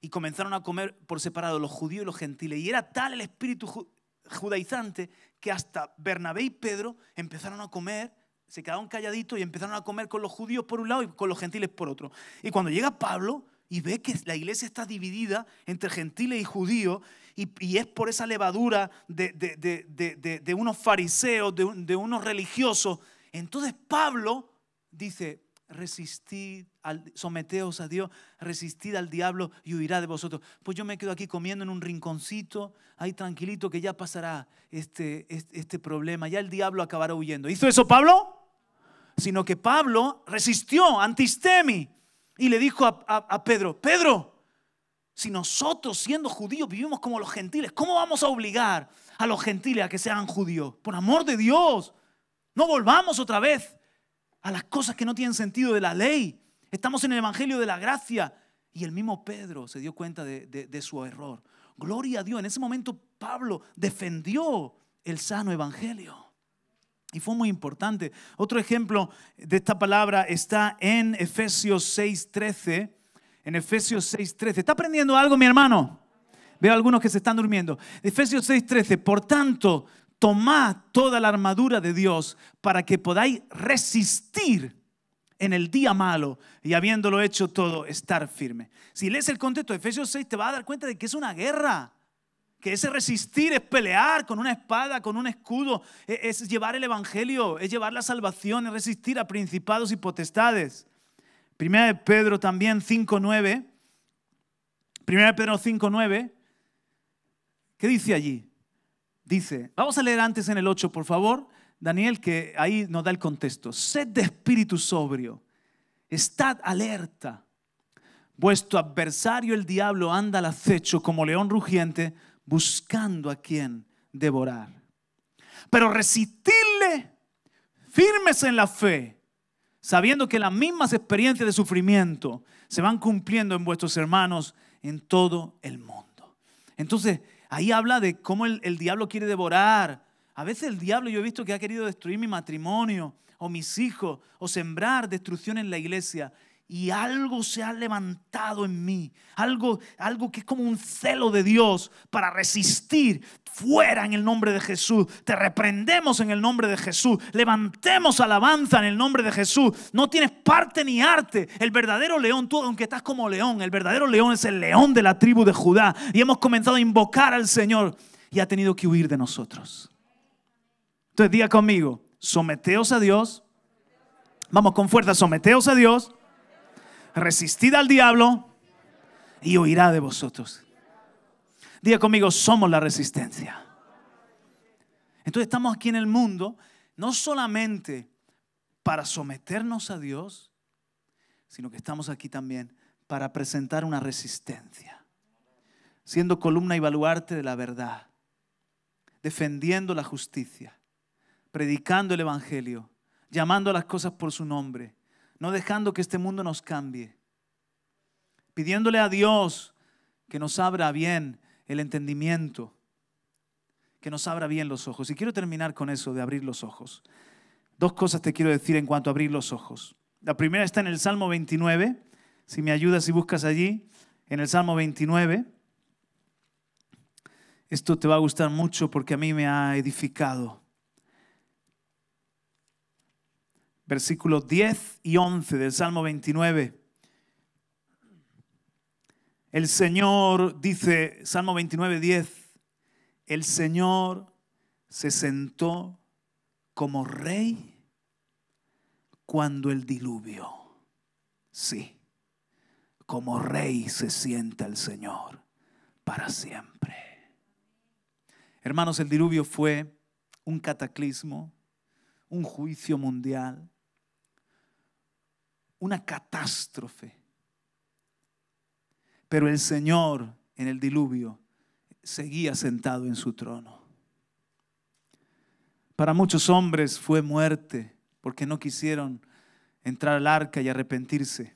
y comenzaron a comer por separado los judíos y los gentiles. Y era tal el espíritu judaizante que hasta Bernabé y Pedro empezaron a comer, se quedaron calladitos y empezaron a comer con los judíos por un lado y con los gentiles por otro. Y cuando llega Pablo, y ve que la iglesia está dividida entre gentiles y judíos y, es por esa levadura de, unos fariseos, de, unos religiosos. Entonces Pablo dice, resistid, al, someteos a Dios, resistid al diablo y huirá de vosotros. Pues yo me quedo aquí comiendo en un rinconcito, ahí tranquilito, que ya pasará este, este, este problema, ya el diablo acabará huyendo. ¿Hizo eso Pablo? Sino que Pablo resistió, antistemi y le dijo a, Pedro, Pedro, si nosotros siendo judíos vivimos como los gentiles, ¿cómo vamos a obligar a los gentiles a que sean judíos? Por amor de Dios, no volvamos otra vez a las cosas que no tienen sentido de la ley. Estamos en el Evangelio de la Gracia. Y el mismo Pedro se dio cuenta de su error. Gloria a Dios. En ese momento Pablo defendió el sano Evangelio. Y fue muy importante. Otro ejemplo de esta palabra está en Efesios 6:13. En Efesios 6:13. ¿Está aprendiendo algo, mi hermano? Veo algunos que se están durmiendo. Efesios 6:13. Por tanto, tomad toda la armadura de Dios para que podáis resistir en el día malo y habiéndolo hecho todo, estar firme. Si lees el contexto de Efesios 6, te vas a dar cuenta de que es una guerra que ese resistir es pelear con una espada, con un escudo, e-, es, llevar el Evangelio, es llevar la salvación, es resistir a principados y potestades. Primera de Pedro también 5.9, Primera de Pedro 5.9, ¿qué dice allí? Dice, vamos a leer antes en el 8, por favor, Daniel, que ahí nos da el contexto. Sed de espíritu sobrio, estad alerta. Vuestro adversario el diablo anda al acecho como león rugiente buscando a quien devorar. Pero resistirle firmes en la fe, sabiendo que las mismas experiencias de sufrimiento se van cumpliendo en vuestros hermanos en todo el mundo. Entonces, ahí habla de cómo el, el diablo quiere devorar. A veces el diablo yo he visto que ha querido destruir mi matrimonio o mis hijos o sembrar destrucción en la iglesia y algo se ha levantado en mí, algo, algo que es como un celo de Dios para resistir. Fuera en el nombre de Jesús, te reprendemos en el nombre de Jesús, levantemos alabanza en el nombre de Jesús. No tienes parte ni arte. El verdadero león, tú aunque estás como león, el verdadero león es el león de la tribu de Judá. Y hemos comenzado a invocar al Señor y ha tenido que huir de nosotros. Entonces diga conmigo, someteos a Dios. Vamos con fuerza, someteos a Dios resistid al diablo y huirá de vosotros. Diga conmigo, somos la resistencia. Entonces estamos aquí en el mundo no solamente para someternos a Dios, sino que estamos aquí también para presentar una resistencia, siendo columna y baluarte de la verdad, defendiendo la justicia, predicando el Evangelio, llamando a las cosas por su nombre no dejando que este mundo nos cambie, pidiéndole a Dios que nos abra bien el entendimiento, que nos abra bien los ojos. Y quiero terminar con eso de abrir los ojos. Dos cosas te quiero decir en cuanto a abrir los ojos. La primera está en el Salmo 29, si me ayudas y buscas allí, en el Salmo 29. Esto te va a gustar mucho porque a mí me ha edificado. versículos 10 y 11 del Salmo 29. El Señor dice, Salmo 29, 10, el Señor se sentó como rey cuando el diluvio. Sí, como rey se sienta el Señor para siempre. Hermanos, el diluvio fue un cataclismo, un juicio mundial, una catástrofe. Pero el Señor en el diluvio seguía sentado en su trono. Para muchos hombres fue muerte porque no quisieron entrar al arca y arrepentirse.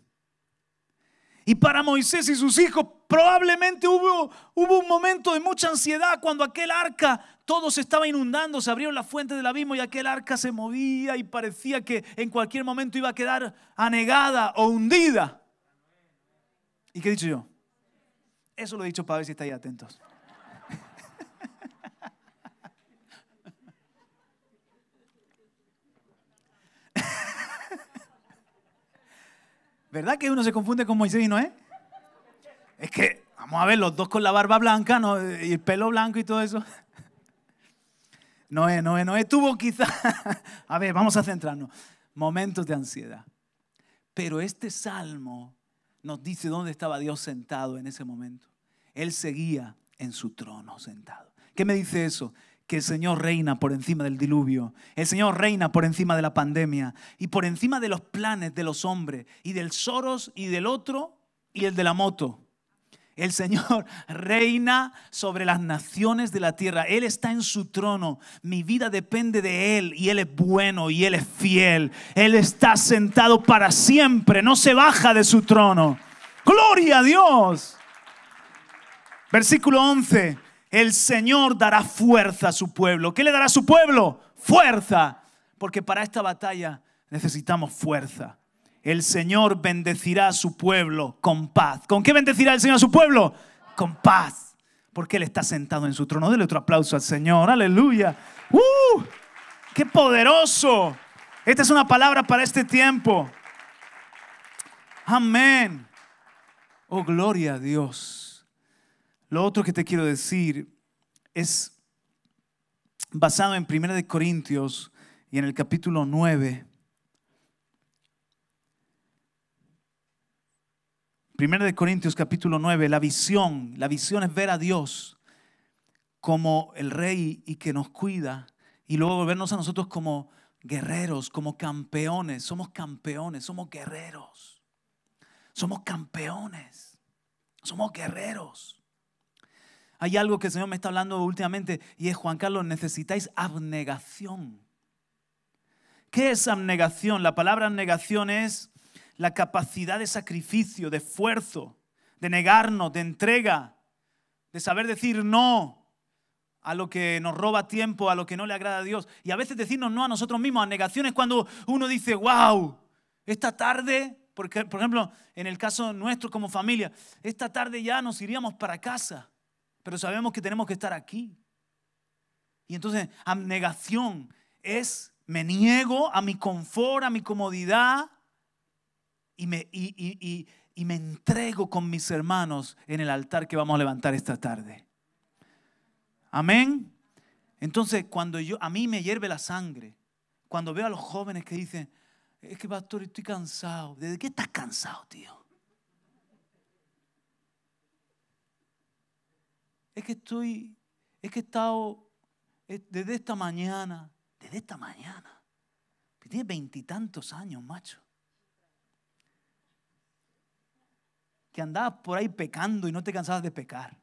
Y para Moisés y sus hijos probablemente hubo, hubo un momento de mucha ansiedad cuando aquel arca todo se estaba inundando, se abrieron las fuentes del abismo y aquel arca se movía y parecía que en cualquier momento iba a quedar anegada o hundida. ¿Y qué he dicho yo? Eso lo he dicho para ver si estáis atentos. ¿Verdad que uno se confunde con Moisés y Noé? Es que, vamos a ver, los dos con la barba blanca ¿no? y el pelo blanco y todo eso. Noé, Noé, Noé tuvo quizá... A ver, vamos a centrarnos. Momentos de ansiedad. Pero este salmo nos dice dónde estaba Dios sentado en ese momento. Él seguía en su trono sentado. ¿Qué me dice eso? que el Señor reina por encima del diluvio, el Señor reina por encima de la pandemia y por encima de los planes de los hombres y del Soros y del otro y el de la moto. El Señor reina sobre las naciones de la tierra. Él está en su trono. Mi vida depende de Él y Él es bueno y Él es fiel. Él está sentado para siempre. No se baja de su trono. Gloria a Dios. Versículo 11. El Señor dará fuerza a su pueblo. ¿Qué le dará a su pueblo? Fuerza. Porque para esta batalla necesitamos fuerza. El Señor bendecirá a su pueblo con paz. ¿Con qué bendecirá el Señor a su pueblo? Con paz. Porque Él está sentado en su trono. Dele otro aplauso al Señor. Aleluya. ¡Uh! ¡Qué poderoso! Esta es una palabra para este tiempo. Amén. Oh, gloria a Dios. Lo otro que te quiero decir es basado en 1 Corintios y en el capítulo 9. de Corintios capítulo 9, la visión. La visión es ver a Dios como el rey y que nos cuida. Y luego vernos a nosotros como guerreros, como campeones. Somos campeones, somos guerreros. Somos campeones. Somos guerreros. Hay algo que el Señor me está hablando últimamente y es, Juan Carlos, necesitáis abnegación. ¿Qué es abnegación? La palabra abnegación es la capacidad de sacrificio, de esfuerzo, de negarnos, de entrega, de saber decir no a lo que nos roba tiempo, a lo que no le agrada a Dios. Y a veces decirnos no a nosotros mismos, abnegación es cuando uno dice, wow, esta tarde, porque, por ejemplo, en el caso nuestro como familia, esta tarde ya nos iríamos para casa pero sabemos que tenemos que estar aquí. Y entonces, abnegación es, me niego a mi confort, a mi comodidad, y me, me entrego con mis hermanos en el altar que vamos a levantar esta tarde. Amén. Entonces, cuando yo, a mí me hierve la sangre, cuando veo a los jóvenes que dicen, es que pastor, estoy cansado. ¿De qué estás cansado, tío? es que estoy, es que he estado desde esta mañana, desde esta mañana, que tiene veintitantos años, macho, que andabas por ahí pecando y no te cansabas de pecar.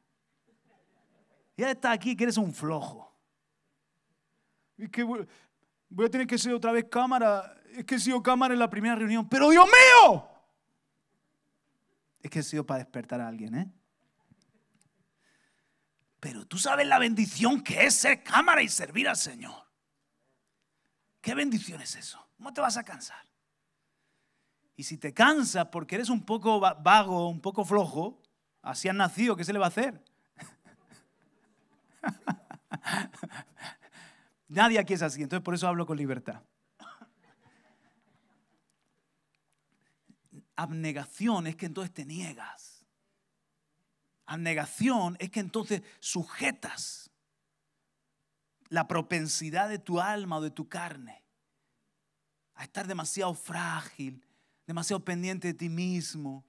Y ahora estás aquí que eres un flojo. Es que voy a tener que ser otra vez cámara. Es que he sido cámara en la primera reunión. ¡Pero Dios mío! Es que he sido para despertar a alguien, ¿eh? Pero tú sabes la bendición que es ser cámara y servir al Señor. ¿Qué bendición es eso? ¿Cómo te vas a cansar? Y si te cansas porque eres un poco vago, un poco flojo, así has nacido, ¿qué se le va a hacer? Nadie aquí es así, entonces por eso hablo con libertad. Abnegación es que entonces te niegas a negación es que entonces sujetas la propensidad de tu alma o de tu carne a estar demasiado frágil, demasiado pendiente de ti mismo.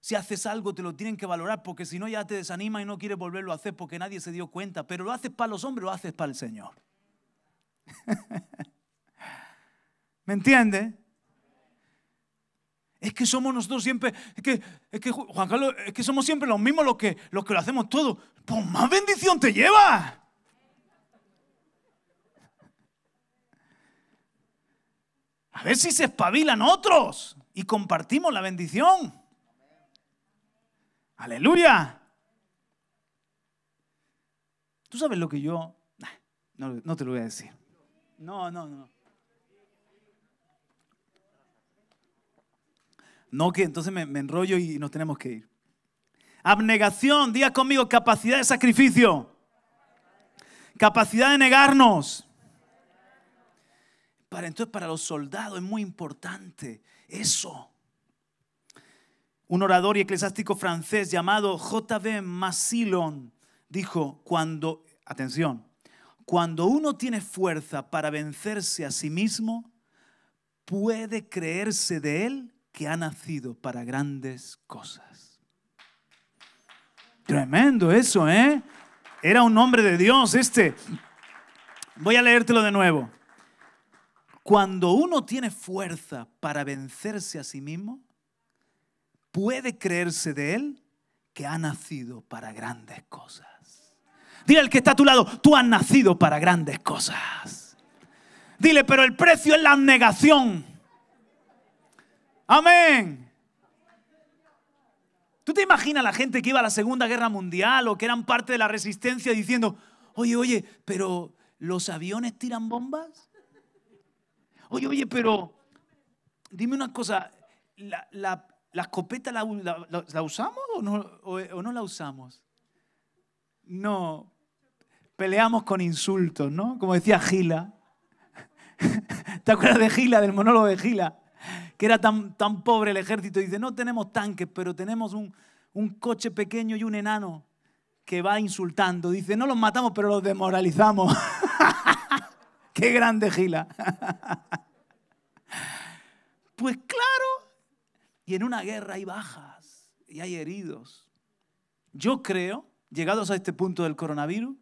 Si haces algo te lo tienen que valorar porque si no ya te desanima y no quieres volverlo a hacer porque nadie se dio cuenta. Pero lo haces para los hombres, lo haces para el Señor. ¿Me entiendes? Es que somos nosotros siempre, es que, es que Juan Carlos, es que somos siempre los mismos los que, lo hacemos todo. Pues más bendición te lleva. A ver si se espabilan otros y compartimos la bendición. Aleluya. ¿Tú sabes lo que yo... No, no te lo voy a decir. No, no, no. No, que entonces me, enrollo y nos tenemos que ir. Abnegación, diga conmigo, capacidad de sacrificio. Capacidad de negarnos. Para, entonces para los soldados es muy importante eso. Un orador y eclesiástico francés llamado J.B. Massillon dijo, cuando, atención, cuando uno tiene fuerza para vencerse a sí mismo, puede creerse de él que ha nacido para grandes cosas. Tremendo eso, ¿eh? Era un hombre de Dios este. Voy a leértelo de nuevo. Cuando uno tiene fuerza para vencerse a sí mismo, puede creerse de él que ha nacido para grandes cosas. Dile al que está a tu lado, tú has nacido para grandes cosas. Dile, pero el precio es la negación. Amén. ¿Tú te imaginas la gente que iba a la Segunda Guerra Mundial o que eran parte de la resistencia diciendo, oye, oye, pero los aviones tiran bombas? Oye, oye, pero dime una cosa, ¿la, la escopeta la, usamos o no, o no la usamos? No, peleamos con insultos, ¿no? Como decía Gila. ¿Te acuerdas de Gila, del monólogo de Gila? que era tan, tan pobre el ejército, dice, no tenemos tanques, pero tenemos un, coche pequeño y un enano que va insultando. Dice, no los matamos, pero los demoralizamos. ¡Qué grande gila! pues claro, y en una guerra hay bajas y hay heridos. Yo creo, llegados a este punto del coronavirus,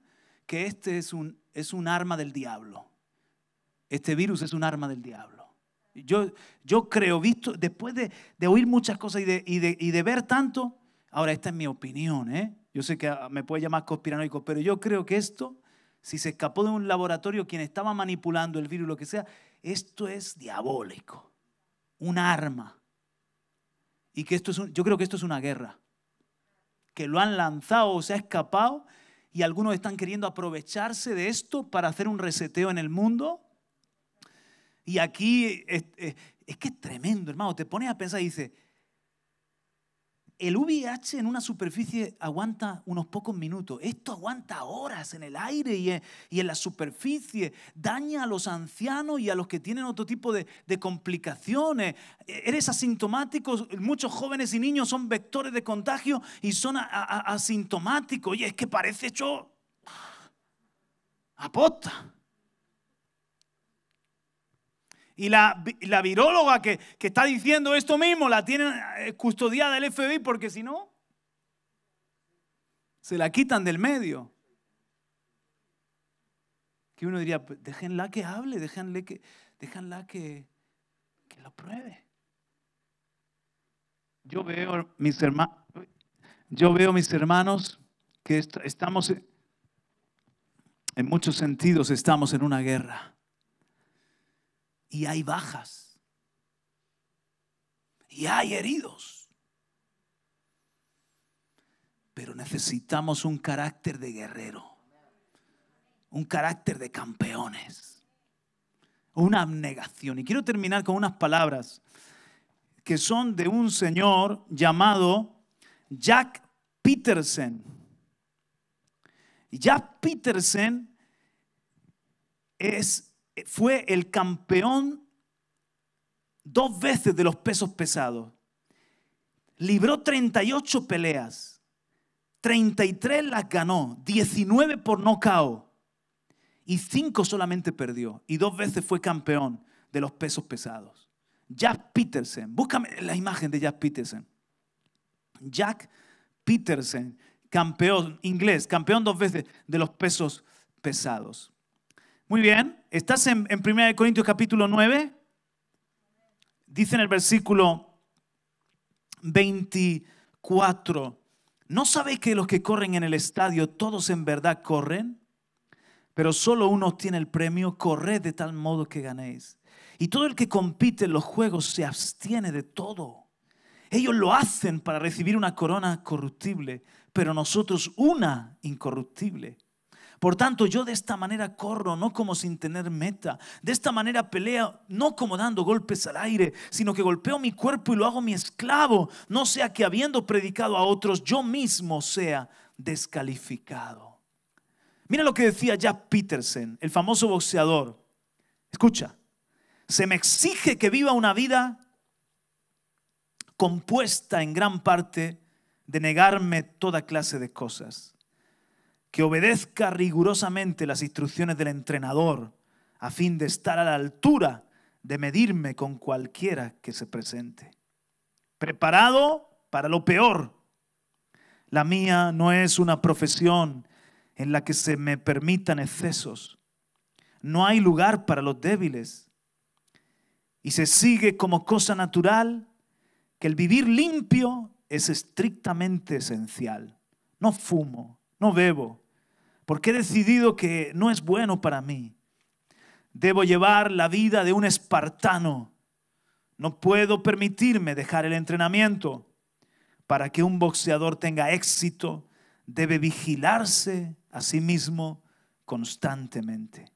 que este es un, es un arma del diablo. Este virus es un arma del diablo. Yo, creo, visto, después de, oír muchas cosas y de, y, de, ver tanto, ahora esta es mi opinión, ¿eh? yo sé que ah, me puede llamar conspiranoico, pero yo creo que esto, si se escapó de un laboratorio quien estaba manipulando el virus, lo que sea, esto es diabólico, un arma. Y que esto es un, yo creo que esto es una guerra, que lo han lanzado o se ha escapado y algunos están queriendo aprovecharse de esto para hacer un reseteo en el mundo y aquí es, que es tremendo, hermano. Te pones a pensar y dices, el VIH en una superficie aguanta unos pocos minutos. Esto aguanta horas en el aire y en, la superficie. Daña a los ancianos y a los que tienen otro tipo de, complicaciones. Eres asintomático. Muchos jóvenes y niños son vectores de contagio y son asintomáticos. Oye, es que parece hecho ah, aposta. Y la, la viróloga que, está diciendo esto mismo la tienen eh, custodiada el FBI porque si no, se la quitan del medio. Que uno diría, pues, déjenla que hable, déjenle que, déjenla que, que lo pruebe. Yo veo, mis hermanos, yo veo, mis hermanos, que estamos, en muchos sentidos estamos en una guerra y hay bajas y hay heridos. Pero necesitamos un carácter de guerrero, un carácter de campeones, una abnegación. Y quiero terminar con unas palabras que son de un señor llamado Jack Peterson. Jack Peterson es fue el campeón dos veces de los pesos pesados. Libró 38 peleas, 33 las ganó, 19 por nocao y 5 solamente perdió y dos veces fue campeón de los pesos pesados. Jack Peterson, búscame la imagen de Jack Peterson. Jack Peterson, campeón inglés, campeón dos veces de los pesos pesados. Muy bien, estás en, 1 Corintios capítulo 9, dice en el versículo 24, ¿no sabéis que los que corren en el estadio todos en verdad corren? Pero solo uno obtiene el premio, corred de tal modo que ganéis. Y todo el que compite en los juegos se abstiene de todo. Ellos lo hacen para recibir una corona corruptible, pero nosotros una incorruptible. Por tanto, yo de esta manera corro, no como sin tener meta. De esta manera peleo, no como dando golpes al aire, sino que golpeo mi cuerpo y lo hago mi esclavo, no sea que habiendo predicado a otros, yo mismo sea descalificado. Mira lo que decía Jack Peterson, el famoso boxeador. Escucha, se me exige que viva una vida compuesta en gran parte de negarme toda clase de cosas que obedezca rigurosamente las instrucciones del entrenador a fin de estar a la altura de medirme con cualquiera que se presente. Preparado para lo peor. La mía no es una profesión en la que se me permitan excesos. No hay lugar para los débiles. Y se sigue como cosa natural que el vivir limpio es estrictamente esencial. No fumo, no bebo, porque he decidido que no es bueno para mí. Debo llevar la vida de un espartano. No puedo permitirme dejar el entrenamiento. Para que un boxeador tenga éxito, debe vigilarse a sí mismo constantemente.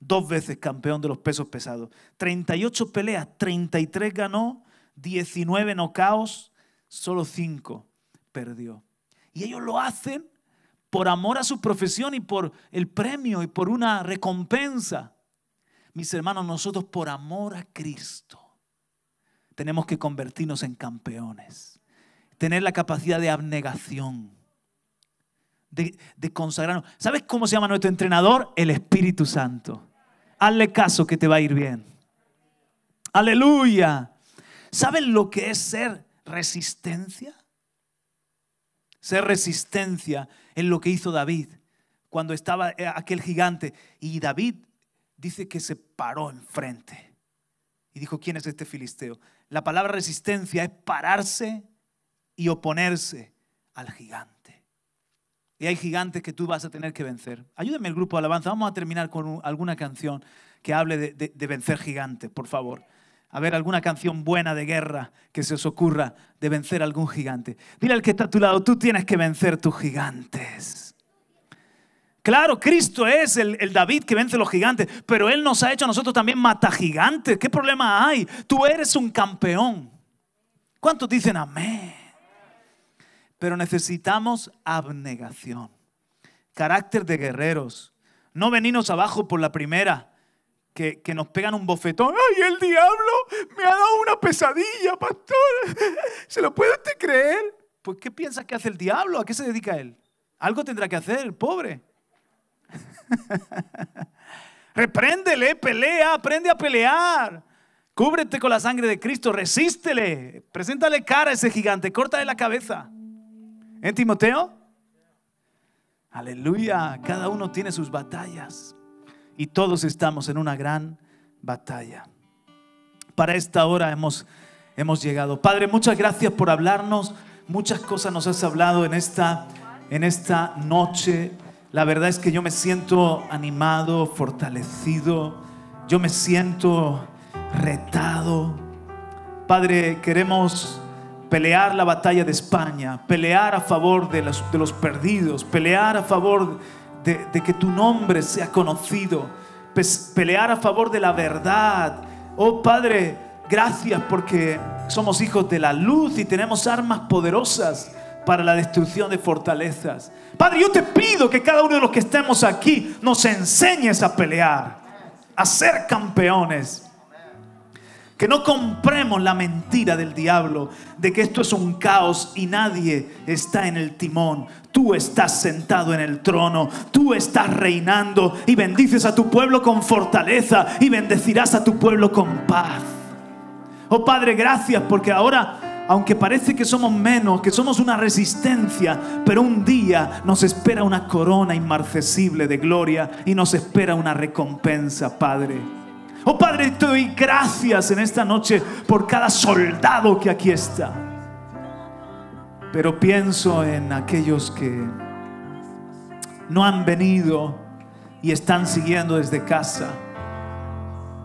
Dos veces campeón de los pesos pesados. 38 peleas, 33 ganó, 19 caos, solo 5 perdió. Y ellos lo hacen por amor a su profesión y por el premio y por una recompensa. Mis hermanos, nosotros por amor a Cristo tenemos que convertirnos en campeones, tener la capacidad de abnegación, de, consagrarnos. ¿Sabes cómo se llama nuestro entrenador? El Espíritu Santo. Hazle caso que te va a ir bien. Aleluya. ¿Saben lo que es ser resistencia? Ser resistencia es lo que hizo David cuando estaba eh, aquel gigante. Y David dice que se paró enfrente y dijo, ¿quién es este filisteo? La palabra resistencia es pararse y oponerse al gigante. Y hay gigantes que tú vas a tener que vencer. Ayúdame el grupo alabanza. Vamos a terminar con alguna canción que hable de vencer gigantes, por favor. A ver, alguna canción buena de guerra que se os ocurra de vencer a algún gigante. Dile al que está a tu lado, tú tienes que vencer tus gigantes. Claro, Cristo es el, David que vence los gigantes, pero Él nos ha hecho a nosotros también matagigantes. ¿Qué problema hay? Tú eres un campeón. ¿Cuántos dicen amén? Pero necesitamos abnegación, carácter de guerreros, no venimos abajo por la primera, que, nos pegan un bofetón. ¡Ay, el diablo me ha dado una pesadilla, pastor! ¿Se lo puede usted creer? Pues, ¿qué piensa que hace el diablo? ¿A qué se dedica él? Algo tendrá que hacer el pobre. Repréndele, pelea, aprende a pelear. Cúbrete con la sangre de Cristo, resístele, preséntale cara a ese gigante, córtale la cabeza. ¿En Timoteo? Aleluya, cada uno tiene sus batallas y todos estamos en una gran batalla. Para esta hora hemos, hemos llegado. Padre, muchas gracias por hablarnos. Muchas cosas nos has hablado en esta, en esta noche. La verdad es que yo me siento animado, fortalecido. Yo me siento retado. Padre, queremos pelear la batalla de España, pelear a favor de los, de los perdidos, pelear a favor de de, que tu nombre sea conocido, pues, pelear a favor de la verdad. Oh Padre, gracias porque somos hijos de la luz y tenemos armas poderosas para la destrucción de fortalezas. Padre, yo te pido que cada uno de los que estemos aquí nos enseñes a pelear, a ser campeones que no compremos la mentira del diablo de que esto es un caos y nadie está en el timón. Tú estás sentado en el trono, tú estás reinando y bendices a tu pueblo con fortaleza y bendecirás a tu pueblo con paz. Oh Padre, gracias porque ahora, aunque parece que somos menos, que somos una resistencia, pero un día nos espera una corona inmarcesible de gloria y nos espera una recompensa, Padre. Oh Padre, te doy gracias en esta noche por cada soldado que aquí está. Pero pienso en aquellos que no han venido y están siguiendo desde casa.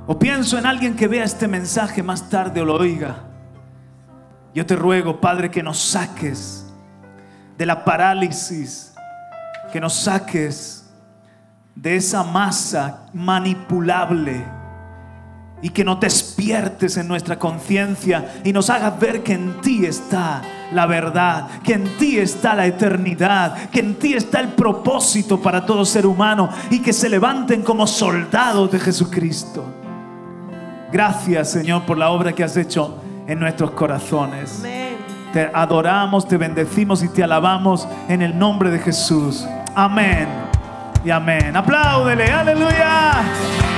O pienso en alguien que vea este mensaje más tarde o lo oiga. Yo te ruego, Padre, que nos saques de la parálisis, que nos saques de esa masa manipulable y que no despiertes en nuestra conciencia y nos hagas ver que en ti está la verdad, que en ti está la eternidad, que en ti está el propósito para todo ser humano y que se levanten como soldados de Jesucristo. Gracias Señor por la obra que has hecho en nuestros corazones. Te adoramos, te bendecimos y te alabamos en el nombre de Jesús. Amén y amén. Apláudele, aleluya.